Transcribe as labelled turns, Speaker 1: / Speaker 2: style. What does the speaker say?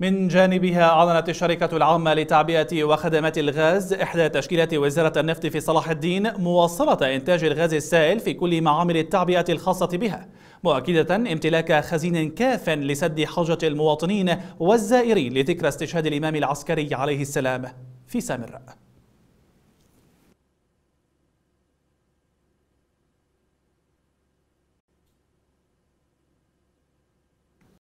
Speaker 1: من جانبها أعلنت الشركة العامة لتعبئة وخدمات الغاز إحدى تشكيلات وزارة النفط في صلاح الدين مواصلة إنتاج الغاز السائل في كل معامل التعبئة الخاصة بها مؤكدة امتلاك خزين كاف لسد حاجة المواطنين والزائرين لذكرى استشهاد الإمام العسكري عليه السلام في سامراء